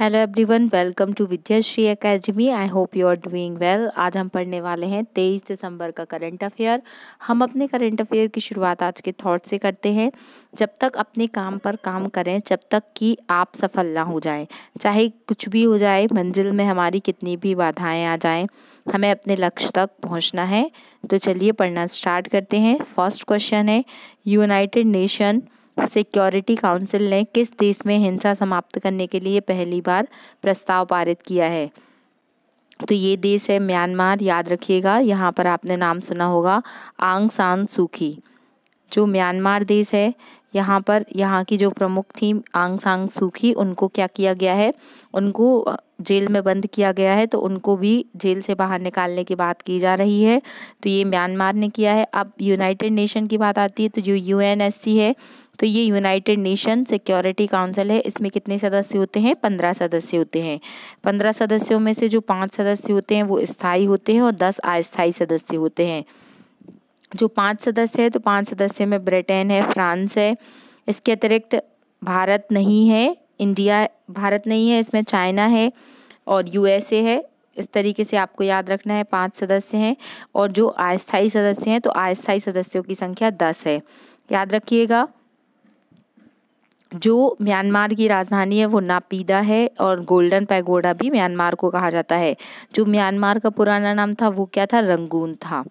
hello everyone welcome to Vidyashree academy I hope you are doing well आज हम पढ़ने वाले हैं 23 दिसंबर का करंट अफेयर हम अपने करंट अफेयर की शुरुआत आज के थॉट से करते हैं जब तक अपने काम पर काम करें जब तक कि आप सफल ना हो जाएं चाहे कुछ भी हो जाए मंजिल में हमारी कितनी भी बाधाएँ आ जाएँ हमें अपने लक्ष्य तक पहुँचना है तो चलिए पढ़ना स्टार्ट करते हैं फर्स्ट क्वेश्चन है यूनाइटेड नेशन सिक्योरिटी काउंसिल ने किस देश में हिंसा समाप्त करने के लिए पहली बार प्रस्ताव पारित किया है तो ये देश है म्यांमार याद रखिएगा यहाँ पर आपने नाम सुना होगा आंग सान सूखी जो म्यांमार देश है यहाँ पर यहाँ की जो प्रमुख थी आंग सांग सूखी उनको क्या किया गया है उनको जेल में बंद किया गया है तो उनको भी जेल से बाहर निकालने की बात की जा रही है तो ये म्यांमार ने किया है अब यूनाइटेड नेशन की बात आती है तो जो यू है तो ये यूनाइटेड नेशन सिक्योरिटी काउंसिल है इसमें कितने सदस्य होते हैं पंद्रह सदस्य होते हैं पंद्रह सदस्यों में से जो पाँच सदस्य होते हैं वो स्थायी होते हैं और दस अस्थायी सदस्य होते हैं जो पाँच सदस्य है तो पाँच सदस्य में ब्रिटेन है फ्रांस है इसके अतिरिक्त भारत नहीं है इंडिया भारत नहीं है इसमें चाइना है और यूएसए है इस तरीके से आपको याद रखना है पांच सदस्य हैं और जो अस्थायी सदस्य हैं तो अस्थायी सदस्यों की संख्या दस है याद रखिएगा जो म्यांमार की राजधानी है वो नापीदा है और गोल्डन पैगोडा भी म्यांमार को कहा जाता है जो म्यांमार का पुराना नाम था वो क्या था रंगून था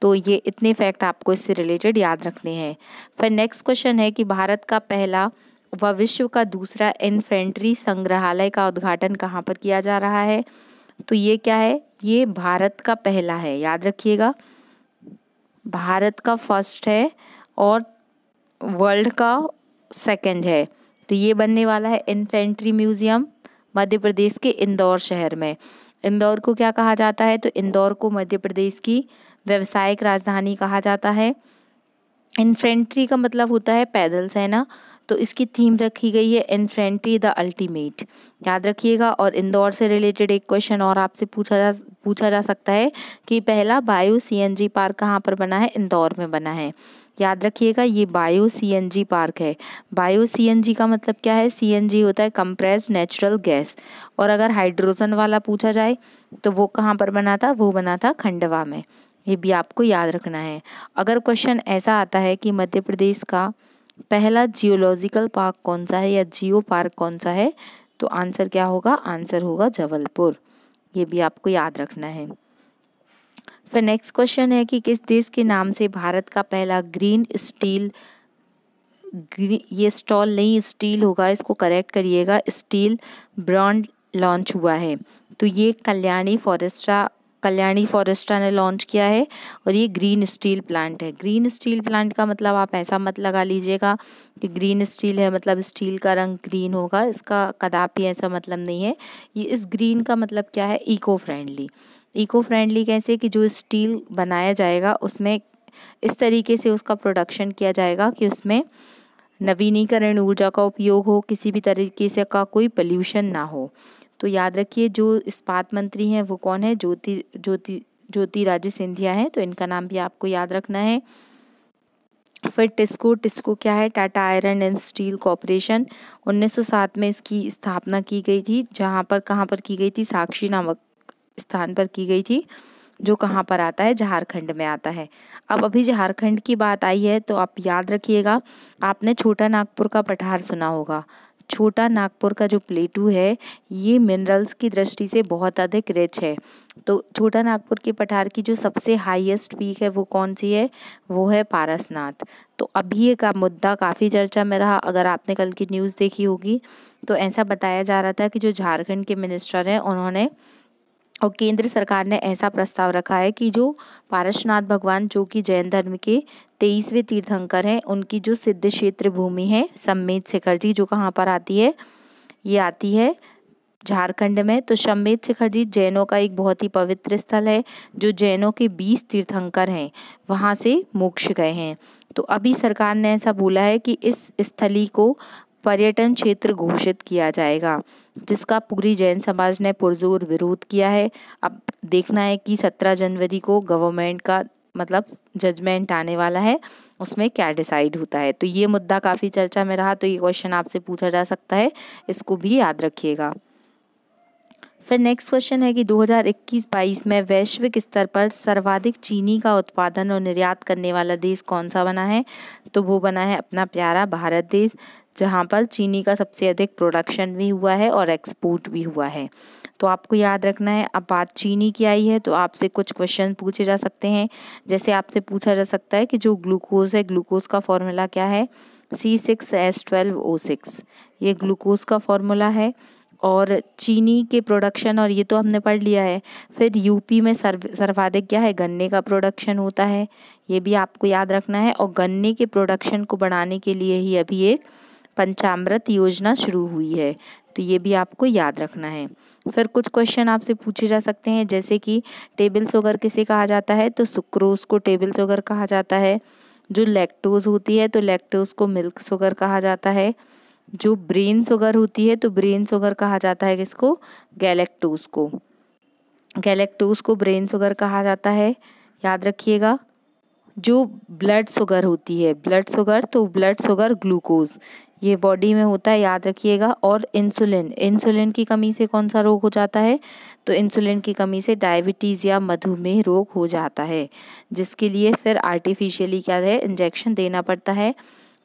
तो ये इतने फैक्ट आपको इससे रिलेटेड याद रखने हैं फिर नेक्स्ट क्वेश्चन है कि भारत का पहला व विश्व का दूसरा इन्फेंट्री संग्रहालय का उद्घाटन कहाँ पर किया जा रहा है तो ये क्या है ये भारत का पहला है याद रखिएगा भारत का फर्स्ट है और वर्ल्ड का सेकंड है तो ये बनने वाला है इन्फेंट्री म्यूज़ियम मध्य प्रदेश के इंदौर शहर में इंदौर को क्या कहा जाता है तो इंदौर को मध्य प्रदेश की व्यवसायिक राजधानी कहा जाता है इन्फेंट्री का मतलब होता है पैदल सेना तो इसकी थीम रखी गई है इन्फेंट्री द अल्टीमेट याद रखिएगा और इंदौर से रिलेटेड एक क्वेश्चन और आपसे पूछा जा पूछा जा सकता है कि पहला बायो सीएनजी पार्क कहाँ पर बना है इंदौर में बना है याद रखिएगा ये बायो सी पार्क है बायो सी का मतलब क्या है सी होता है कंप्रेस नेचुरल गैस और अगर हाइड्रोजन वाला पूछा जाए तो वो कहाँ पर बना था वो बना था खंडवा में ये भी आपको याद रखना है अगर क्वेश्चन ऐसा आता है कि मध्य प्रदेश का पहला जियोलॉजिकल पार्क कौन सा है या जियो पार्क कौन सा है तो आंसर क्या होगा आंसर होगा जबलपुर ये भी आपको याद रखना है फिर नेक्स्ट क्वेश्चन है कि किस देश के नाम से भारत का पहला ग्रीन स्टील ये स्टॉल नहीं स्टील होगा इसको करेक्ट करिएगा स्टील ब्रांड लॉन्च हुआ है तो ये कल्याणी फॉरेस्ट्रा कल्याणी फॉरेस्ट्रा ने लॉन्च किया है और ये ग्रीन स्टील प्लांट है ग्रीन स्टील प्लांट का मतलब आप ऐसा मत लगा लीजिएगा कि ग्रीन स्टील है मतलब स्टील का रंग ग्रीन होगा इसका कदापि ऐसा मतलब नहीं है ये इस ग्रीन का मतलब क्या है इको फ्रेंडली इको फ्रेंडली कैसे कि जो स्टील बनाया जाएगा उसमें इस तरीके से उसका प्रोडक्शन किया जाएगा कि उसमें नवीनीकरण ऊर्जा का उपयोग हो किसी भी तरीके से का कोई पल्यूशन ना हो तो याद रखिए जो इस्पात मंत्री हैं वो कौन है ज्योति ज्योति ज्योति राजे सिंधिया हैं तो इनका नाम भी आपको याद रखना है फिर टिस्को टिस्को क्या है Tata Iron and Steel Corporation 1907 में इसकी स्थापना की गई थी जहाँ पर कहाँ पर की गई थी साक्षी नामक स्थान पर की गई थी जो कहाँ पर आता है झारखंड में आता है अब अभी झारखंड की बात आई है तो आप याद रखिएगा आपने छोटा नागपुर का पठार सुना होगा छोटा नागपुर का जो प्लेटू है ये मिनरल्स की दृष्टि से बहुत अधिक रिच है तो छोटा नागपुर के पठार की जो सबसे हाईएस्ट पीक है वो कौन सी है वो है पारसनाथ तो अभी ये का मुद्दा काफ़ी चर्चा में रहा अगर आपने कल की न्यूज़ देखी होगी तो ऐसा बताया जा रहा था कि जो झारखंड के मिनिस्टर हैं उन्होंने और केंद्र सरकार ने ऐसा प्रस्ताव रखा है कि जो पारसनाथ भगवान जो कि जैन धर्म के तेईसवें तीर्थंकर हैं उनकी जो सिद्ध क्षेत्र भूमि है सम्मेद शिखर जी जो कहाँ पर आती है ये आती है झारखंड में तो सम्मेद शिखर जी जैनों का एक बहुत ही पवित्र स्थल है जो जैनों के बीस तीर्थंकर हैं वहाँ से मोक्ष गए हैं तो अभी सरकार ने ऐसा बोला है कि इस स्थली को पर्यटन क्षेत्र घोषित किया जाएगा जिसका पूरी जैन समाज ने पुरजोर विरोध किया है अब देखना है कि सत्रह जनवरी को गवर्नमेंट का मतलब जजमेंट आने वाला है उसमें क्या डिसाइड होता है तो ये मुद्दा काफ़ी चर्चा में रहा तो ये क्वेश्चन आपसे पूछा जा सकता है इसको भी याद रखिएगा फिर नेक्स्ट क्वेश्चन है कि 2021-22 में वैश्विक स्तर पर सर्वाधिक चीनी का उत्पादन और निर्यात करने वाला देश कौन सा बना है तो वो बना है अपना प्यारा भारत देश जहाँ पर चीनी का सबसे अधिक प्रोडक्शन भी हुआ है और एक्सपोर्ट भी हुआ है तो आपको याद रखना है अब बात चीनी की आई है तो आपसे कुछ क्वेश्चन पूछे जा सकते हैं जैसे आपसे पूछा जा सकता है कि जो ग्लूकोज है ग्लूकोज का फॉर्मूला क्या है C six S twelve O six ये ग्लूकोज का फॉर्मूला है और चीनी के प्रोडक्शन और ये तो हमने पढ़ लिया है फिर यूपी में सर्व सर्वाधिक क्या है गन्ने का प्रोडक्शन होता है ये भी आपको याद रखना है और गन्ने के प्रोडक्शन को बढ़ाने के लिए ही अभी एक पंचामृत योजना शुरू हुई है तो ये भी आपको याद रखना है फिर कुछ क्वेश्चन आपसे पूछे जा सकते हैं जैसे कि टेबल शुगर किसे कहा जाता है तो सुक्रोज को टेबल शुगर कहा जाता है जो लैक्टोज होती है तो लैक्टोज को मिल्क शुगर कहा जाता है जो ब्रेन सुगर होती है तो ब्रेन सुगर कहा जाता है किसको गैलेक्टोज को गैलेक्टोज को ब्रेन सुगर कहा जाता है याद रखिएगा जो ब्लड सुगर होती है ब्लड सुगर तो ब्लड सुगर ग्लूकोज ये बॉडी में होता है याद रखिएगा और इंसुलिन इंसुलिन की कमी से कौन सा रोग हो जाता है तो इंसुलिन की कमी से डायबिटीज़ या मधुमेह रोग हो जाता है जिसके लिए फिर आर्टिफिशियली क्या है इंजेक्शन देना पड़ता है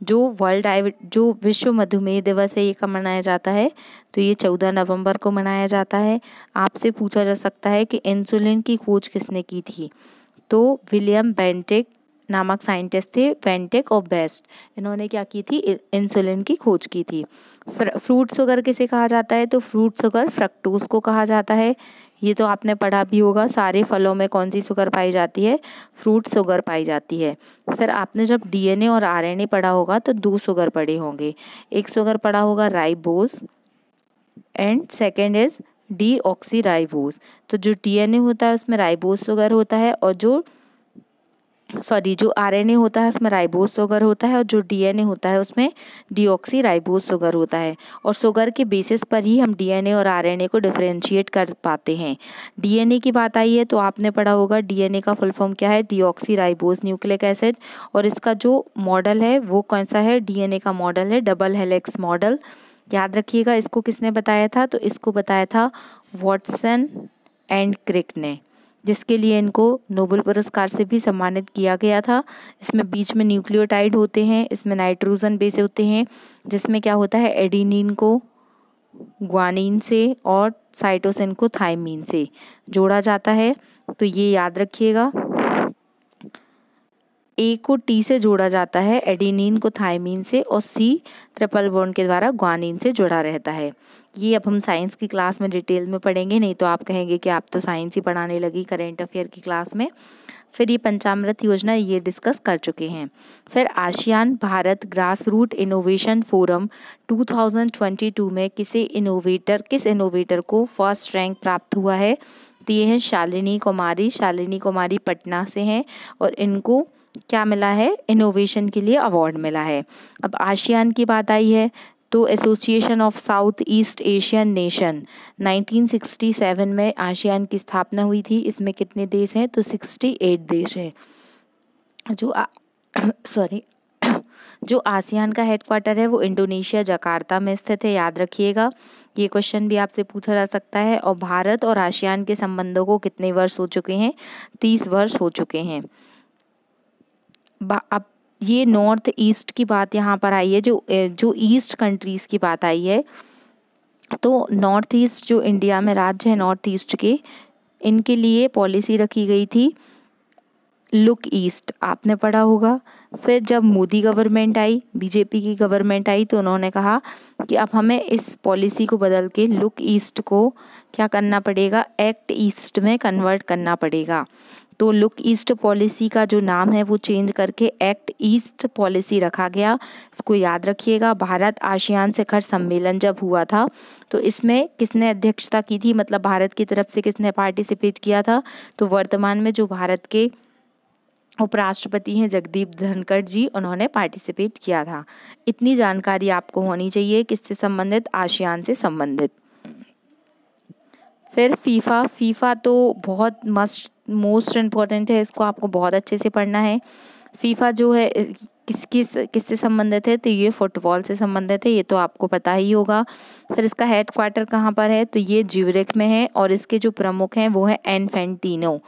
जो वर्ल्ड आई जो विश्व मधुमेह दिवस है ये कब मनाया जाता है तो ये चौदह नवंबर को मनाया जाता है आपसे पूछा जा सकता है कि इंसुलिन की खोज किसने की थी तो विलियम बेंटिक नामक साइंटिस्ट थे वेंटिक और बेस्ट इन्होंने क्या की थी इंसुलिन की खोज की थी फ्रूट शुगर किसे कहा जाता है तो फ्रूट शुगर फ्रक्टोज को कहा जाता है ये तो आपने पढ़ा भी होगा सारे फलों में कौन सी शुगर पाई जाती है फ्रूट शुगर पाई जाती है फिर आपने जब डीएनए और आरएनए पढ़ा होगा तो दो शुगर पढ़े होंगे एक शुगर पढ़ा होगा ribose and second is deoxy तो जो डी होता है उसमें राइबोस शुगर होता है और जो सॉरी जो आरएनए होता है उसमें राइबोज सुगर होता है और जो डीएनए होता है उसमें ऑक्सी राइबोज सुगर होता है और सुगर के बेसिस पर ही हम डीएनए और आरएनए को डिफ्रेंशिएट कर पाते हैं डीएनए की बात आई है तो आपने पढ़ा होगा डीएनए का फुल फॉर्म क्या है ऑक्सी राइबोज न्यूक्लिक एसिड और इसका जो मॉडल है वो कौन सा है ए का मॉडल है डबल हेलेक्स मॉडल याद रखिएगा इसको किसने बताया था तो इसको बताया था वॉटसन एंड क्रिक ने जिसके लिए इनको नोबल पुरस्कार से भी सम्मानित किया गया था इसमें बीच में न्यूक्लियोटाइड होते हैं इसमें नाइट्रोजन बेस होते हैं जिसमें क्या होता है एडिनिन को ग्वानिन से और साइटोसिन को थाइमीन से जोड़ा जाता है तो ये याद रखिएगा ए को टी से जोड़ा जाता है एडिनिन को थाइमीन से और सी ट्रिपल बॉन्ड के द्वारा ग्वानिन से जुड़ा रहता है ये अब हम साइंस की क्लास में डिटेल में पढ़ेंगे नहीं तो आप कहेंगे कि आप तो साइंस ही पढ़ाने लगी करेंट अफेयर की क्लास में फिर ये पंचामृत योजना ये डिस्कस कर चुके हैं फिर ASEAN Bharat grass root innovation forum 2022 में किसे इनोवेटर किस इनोवेटर को फर्स्ट रैंक प्राप्त हुआ है तो ये हैं शालिनी कुमारी शालिनी कुमारी पटना से हैं और इनको क्या मिला है इनोवेशन के लिए अवार्ड मिला है अब आशियान की बात आई है तो Association of South East Asian Nation 1967 में आशियान की स्थापना हुई थी इसमें कितने देश हैं तो 68 देश हैं जो सॉरी जो आसियान का हेडक्वार्टर है वो इंडोनेशिया जकार्ता में स्थित है याद रखिएगा ये क्वेश्चन भी आपसे पूछा जा सकता है और भारत और आसियान के संबंधों को कितने वर्ष हो चुके हैं तीस वर्ष हो चुके हैं अब ये नॉर्थ ईस्ट की बात यहाँ पर आई है जो जो ईस्ट कंट्रीज़ की बात आई है तो नॉर्थ ईस्ट जो इंडिया में राज्य है नॉर्थ ईस्ट के इनके लिए पॉलिसी रखी गई थी लुक ईस्ट आपने पढ़ा होगा फिर जब मोदी गवर्नमेंट आई बीजेपी की गवर्नमेंट आई तो उन्होंने कहा कि अब हमें इस पॉलिसी को बदल के लुक ईस्ट को क्या करना पड़ेगा एक्ट ईस्ट में कन्वर्ट करना पड़ेगा तो लुक ईस्ट पॉलिसी का जो नाम है वो चेंज करके एक्ट ईस्ट पॉलिसी रखा गया इसको याद रखिएगा भारत आसियान शिखर सम्मेलन जब हुआ था तो इसमें किसने अध्यक्षता की थी मतलब भारत की तरफ से किसने पार्टिसिपेट किया था तो वर्तमान में जो भारत के उपराष्ट्रपति हैं जगदीप धनखड़ जी उन्होंने पार्टिसिपेट किया था इतनी जानकारी आपको होनी चाहिए किससे संबंधित आसियान से संबंधित फिर फ़ीफ़ा फ़ीफ़ा तो बहुत मस्ट मोस्ट इम्पॉर्टेंट है इसको आपको बहुत अच्छे से पढ़ना है फ़ीफ़ा जो है किस किस किससे संबंधित है तो ये फुटबॉल से संबंधित है ये तो आपको पता ही होगा फिर इसका हेड क्वार्टर कहाँ पर है तो ये ज्यूरिक में है और इसके जो प्रमुख हैं वो है एनफेंटिनो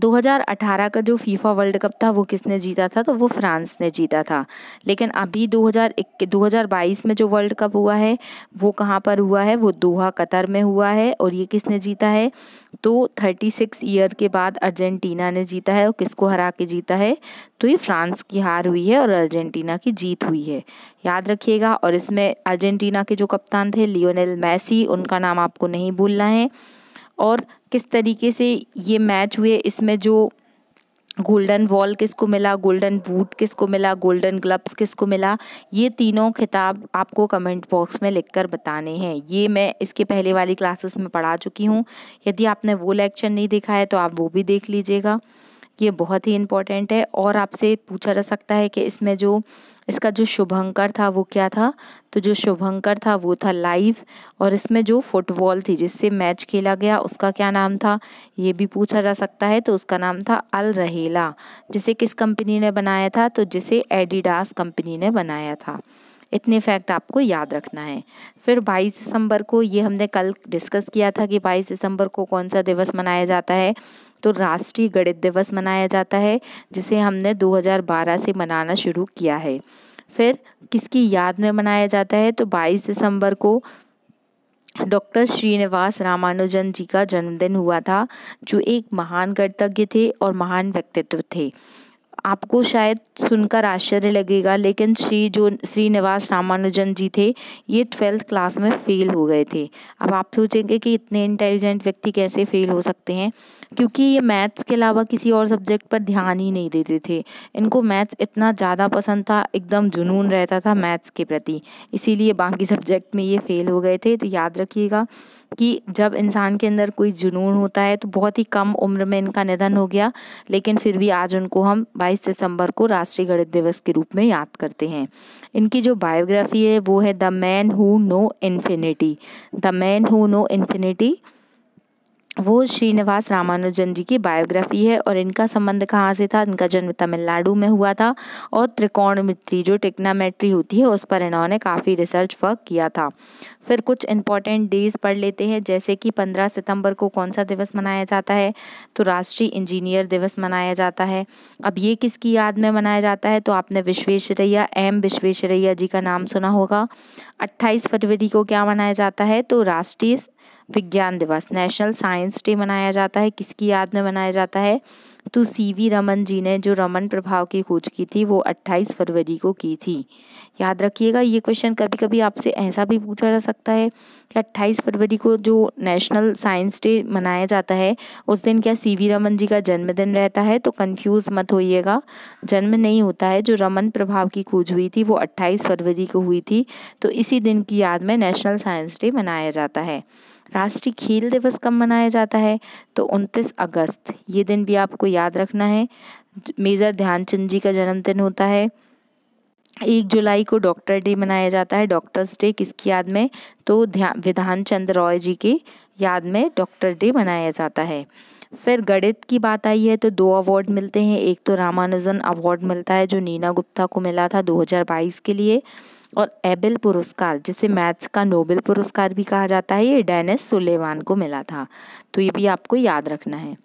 2018 का जो फीफा वर्ल्ड कप था वो किसने जीता था तो वो फ्रांस ने जीता था लेकिन अभी 2021 2022 में जो वर्ल्ड कप हुआ है वो कहाँ पर हुआ है वो दोहा कतर में हुआ है और ये किसने जीता है तो 36 ईयर के बाद अर्जेंटीना ने जीता है और किसको हरा के जीता है तो ये फ्रांस की हार हुई है और अर्जेंटीना की जीत हुई है याद रखिएगा और इसमें अर्जेंटीना के जो कप्तान थे लियोनेल मैसी उनका नाम आपको नहीं भूलना है और किस तरीके से ये मैच हुए इसमें जो गोल्डन वॉल किसको मिला गोल्डन बूट किसको मिला गोल्डन ग्लव्स किसको मिला ये तीनों खिताब आपको कमेंट बॉक्स में लिखकर बताने हैं ये मैं इसके पहले वाली क्लासेस में पढ़ा चुकी हूँ यदि आपने वो लेक्चर नहीं देखा है तो आप वो भी देख लीजिएगा ये बहुत ही इम्पोर्टेंट है और आपसे पूछा जा सकता है कि इसमें जो इसका जो शुभंकर था वो क्या था तो जो शुभंकर था वो था लाइव और इसमें जो फुटबॉल थी जिससे मैच खेला गया उसका क्या नाम था ये भी पूछा जा सकता है तो उसका नाम था अल रहेला जिसे किस कंपनी ने बनाया था तो जिसे एडिडास कंपनी ने बनाया था इतने फैक्ट आपको याद रखना है फिर बाईस दिसंबर को ये हमने कल डिस्कस किया था कि बाईस दिसंबर को कौन सा दिवस मनाया जाता है तो राष्ट्रीय गणित दिवस मनाया जाता है जिसे हमने 2012 से मनाना शुरू किया है फिर किसकी याद में मनाया जाता है तो 22 दिसंबर को डॉक्टर श्रीनिवास रामानुजन जी का जन्मदिन हुआ था जो एक महान गणतज्ञ थे और महान व्यक्तित्व थे आपको शायद सुनकर आश्चर्य लगेगा लेकिन श्री जो श्रीनिवास रामानुजन जी थे ये ट्वेल्थ क्लास में फ़ेल हो गए थे अब आप सोचेंगे कि इतने इंटेलिजेंट व्यक्ति कैसे फ़ेल हो सकते हैं क्योंकि ये मैथ्स के अलावा किसी और सब्जेक्ट पर ध्यान ही नहीं देते थे इनको मैथ्स इतना ज़्यादा पसंद था एकदम जुनून रहता था मैथ्स के प्रति इसीलिए बाकी सब्जेक्ट में ये फ़ेल हो गए थे तो याद रखिएगा कि जब इंसान के अंदर कोई जुनून होता है तो बहुत ही कम उम्र में इनका निधन हो गया लेकिन फिर भी आज उनको हम 22 दिसंबर को राष्ट्रीय गणित दिवस के रूप में याद करते हैं इनकी जो बायोग्राफी है वो है The Man Who Know Infinity The Man Who Know Infinity वो श्रीनिवास रामानुजन जी की बायोग्राफी है और इनका संबंध कहाँ से था इनका जन्म तमिलनाडु में हुआ था और त्रिकोण जो टिक्नामेट्री होती है उस पर इन्होंने काफ़ी रिसर्च वर्क किया था फिर कुछ इंपॉर्टेंट डेज पढ़ लेते हैं जैसे कि 15 सितंबर को कौन सा दिवस मनाया जाता है तो राष्ट्रीय इंजीनियर दिवस मनाया जाता है अब ये किसकी याद में मनाया जाता है तो आपने विश्वेश्वरैया एम विश्वेश्वरैया जी का नाम सुना होगा अट्ठाईस फरवरी को क्या मनाया जाता है तो राष्ट्रीय विज्ञान दिवस नेशनल साइंस डे मनाया जाता है किसकी याद में मनाया जाता है तो सीवी रमन जी ने जो रमन प्रभाव की खोज की थी वो 28 फरवरी को की थी याद रखिएगा ये क्वेश्चन कभी कभी आपसे ऐसा भी पूछा जा सकता है कि 28 फरवरी को जो नेशनल साइंस डे मनाया जाता है उस दिन क्या सीवी रमन जी का जन्मदिन रहता है तो कंफ्यूज मत होइएगा जन्म नहीं होता है जो रमन प्रभाव की खोज हुई थी वो अट्ठाईस फरवरी को हुई थी तो इसी दिन की याद में नेशनल साइंस डे मनाया जाता है राष्ट्रीय खेल दिवस कब मनाया जाता है तो 29 अगस्त ये दिन भी आपको याद रखना है मेजर ध्यानचंद जी का जन्मदिन होता है एक जुलाई को डॉक्टर डे मनाया जाता है डॉक्टर्स डे किसकी याद में तो ध्यान विधान चंद्र रॉय जी की याद में डॉक्टर डे मनाया जाता है फिर गणित की बात आई है तो दो अवार्ड मिलते हैं एक तो रामानुजन अवार्ड मिलता है जो नीना गुप्ता को मिला था 2022 के लिए और एबेल पुरस्कार जिसे मैथ्स का नोबेल पुरस्कार भी कहा जाता है ये डेनिस सुलेवान को मिला था तो ये भी आपको याद रखना है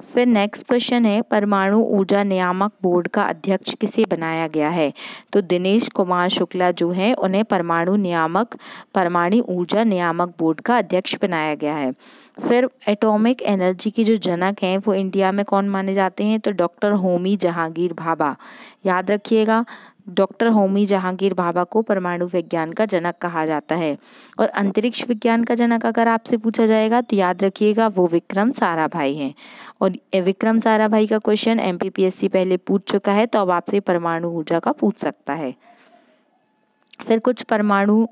फिर नेक्स्ट क्वेश्चन है परमाणु ऊर्जा नियामक बोर्ड का अध्यक्ष किसे बनाया गया है तो दिनेश कुमार शुक्ला जो हैं उन्हें परमाणु नियामक परमाणु ऊर्जा नियामक बोर्ड का अध्यक्ष बनाया गया है फिर एटॉमिक एनर्जी के जो जनक हैं वो इंडिया में कौन माने जाते हैं तो डॉक्टर होमी जहांगीर भाभा याद रखिएगा डॉक्टर होमी जहांगीर भाभा को परमाणु विज्ञान का जनक कहा जाता है और अंतरिक्ष विज्ञान का जनक अगर आपसे पूछा जाएगा तो याद रखिएगा वो विक्रम सारा भाई हैं और विक्रम सारा भाई का क्वेश्चन एम पहले पूछ चुका है तो अब आपसे परमाणु ऊर्जा का पूछ सकता है फिर कुछ परमाणु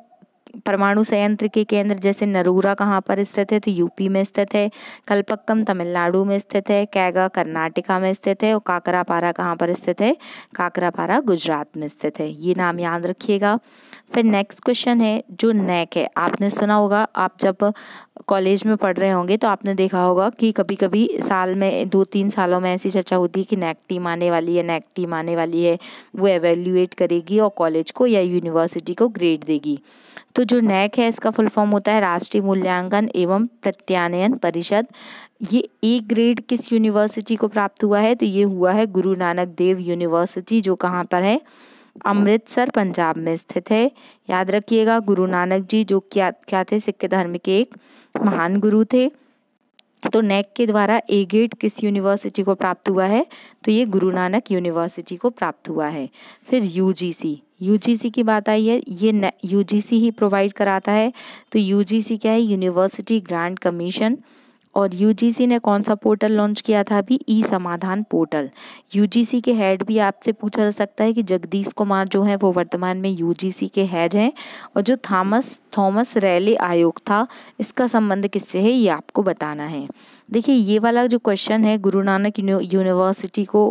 परमाणु संयंत्र के केंद्र जैसे नरूरा कहाँ पर स्थित है तो यूपी में स्थित है कल्पक्कम तमिलनाडु में स्थित है कैगा कर्नाटका में स्थित है और काकरापारा कहाँ पर स्थित है काकरापारा गुजरात में स्थित है ये नाम याद रखिएगा फिर नेक्स्ट क्वेश्चन है जो नैक है आपने सुना होगा आप जब कॉलेज में पढ़ रहे होंगे तो आपने देखा होगा कि कभी कभी साल में दो तीन सालों में ऐसी चर्चा होती है कि नैक टीम आने वाली है नैक टीम आने वाली है वो एवेल्यूएट करेगी और कॉलेज को या यूनिवर्सिटी को ग्रेड देगी तो जो नैक है इसका फुल फॉर्म होता है राष्ट्रीय मूल्यांकन एवं प्रत्यानयन परिषद ये ए ग्रेड किस यूनिवर्सिटी को प्राप्त हुआ है तो ये हुआ है गुरु नानक देव यूनिवर्सिटी जो कहाँ पर है अमृतसर पंजाब में स्थित है याद रखिएगा गुरु नानक जी जो क्या क्या थे सिख धर्म के एक महान गुरु थे तो नेक के द्वारा ए गेट किस यूनिवर्सिटी को प्राप्त हुआ है तो ये गुरु नानक यूनिवर्सिटी को प्राप्त हुआ है फिर यूजीसी यूजीसी की बात आई है ये यूजीसी ही प्रोवाइड कराता है तो यूजीसी क्या है यूनिवर्सिटी ग्रांट कमीशन और यूजीसी ने कौन सा पोर्टल लॉन्च किया था अभी ई समाधान पोर्टल यूजीसी के हेड भी आपसे पूछा जा सकता है कि जगदीश कुमार जो है वो वर्तमान में यूजीसी के हेड हैं और जो थॉमस थॉमस रैले आयोग था इसका संबंध किससे है ये आपको बताना है देखिए ये वाला जो क्वेश्चन है गुरु नानक यूनिवर्सिटी को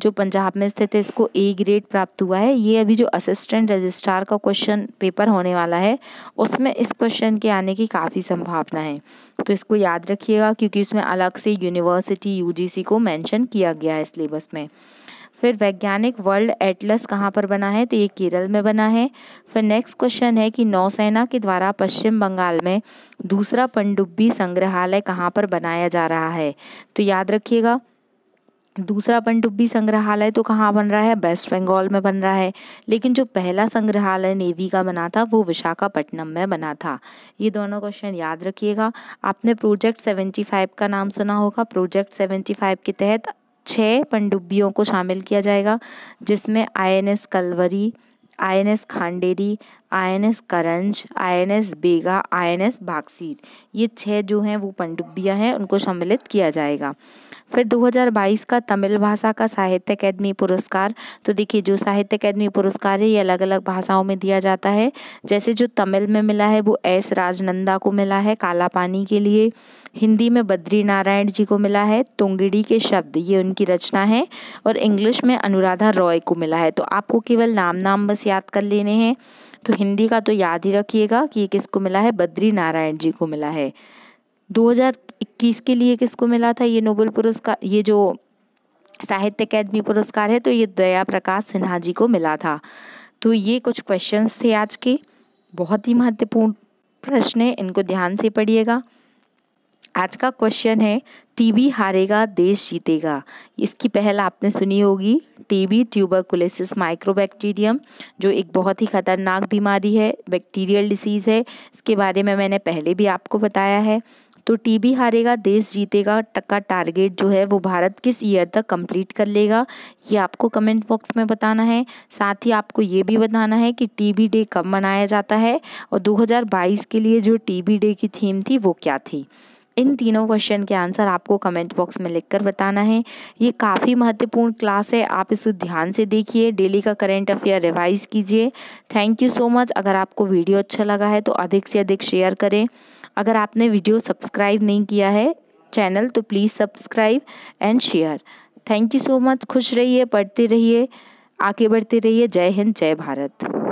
जो पंजाब में स्थित है इसको ए ग्रेड प्राप्त हुआ है ये अभी जो असिस्टेंट रजिस्ट्रार का क्वेश्चन पेपर होने वाला है उसमें इस क्वेश्चन के आने की काफ़ी संभावना है तो इसको याद रखिएगा क्योंकि इसमें अलग से यूनिवर्सिटी यू को मैंशन किया गया है सिलेबस में फिर वैज्ञानिक वर्ल्ड एटलस कहाँ पर बना है तो ये केरल में बना है फिर नेक्स्ट क्वेश्चन है कि नौसेना के द्वारा पश्चिम बंगाल में दूसरा पनडुब्बी संग्रहालय कहाँ पर बनाया जा रहा है तो याद रखिएगा दूसरा पनडुब्बी संग्रहालय तो कहाँ बन रहा है वेस्ट बंगाल में बन रहा है लेकिन जो पहला संग्रहालय नेवी का बना था वो विशाखापट्टनम में बना था ये दोनों क्वेश्चन याद रखिएगा आपने प्रोजेक्ट 75 का नाम सुना होगा प्रोजेक्ट 75 के तहत छः पनडुब्बियों को शामिल किया जाएगा जिसमें INS Kalvari INS Khanderi I N S Karanj I N S बेगा आई एन एस बागसीर ये छः जो हैं वो पंडुब्बियाँ हैं उनको सम्मिलित किया जाएगा फिर 2022 का तमिल भाषा का साहित्य अकेदमी पुरस्कार तो देखिए जो साहित्य अकेदमी पुरस्कार है ये अलग अलग भाषाओं में दिया जाता है जैसे जो तमिल में मिला है वो एस राजनंदा को मिला है काला पानी के लिए हिंदी में बद्री नारायण जी को मिला है तुंगड़ी के शब्द ये उनकी रचना है और इंग्लिश में अनुराधा रॉय को मिला है तो आपको केवल नाम नाम बस याद कर लेने हैं तो हिंदी का तो याद ही रखिएगा कि ये किसको मिला है बद्री नारायण जी को मिला है 2021 के लिए किसको मिला था ये नोबेल पुरस्कार ये जो साहित्य अकेदमी पुरस्कार है तो ये दया प्रकाश सिन्हा जी को मिला था तो ये कुछ क्वेश्चंस थे आज के बहुत ही महत्वपूर्ण प्रश्न है इनको ध्यान से पढ़िएगा आज का क्वेश्चन है टीबी हारेगा देश जीतेगा इसकी पहल आपने सुनी होगी टीबी ट्यूबरकुलेसिस माइक्रोबैक्टीरियम जो एक बहुत ही ख़तरनाक बीमारी है बैक्टीरियल डिसीज़ है इसके बारे में मैंने पहले भी आपको बताया है तो टीबी हारेगा देश जीतेगा टक्का टारगेट जो है वो भारत किस ईयर तक कंप्लीट कर लेगा ये आपको कमेंट बॉक्स में बताना है साथ ही आपको ये भी बताना है कि टीबी डे कब मनाया जाता है और 2022 के लिए जो टीबी डे की थीम थी वो क्या थी इन तीनों क्वेश्चन के आंसर आपको कमेंट बॉक्स में लिखकर बताना है ये काफ़ी महत्वपूर्ण क्लास है आप इसे ध्यान से देखिए डेली का करेंट अफेयर रिवाइज कीजिए थैंक यू सो मच अगर आपको वीडियो अच्छा लगा है तो अधिक से अधिक शेयर करें अगर आपने वीडियो सब्सक्राइब नहीं किया है चैनल तो please subscribe and share thank you so much खुश रहिए पढ़ते रहिए आगे बढ़ते रहिए जय हिंद जय भारत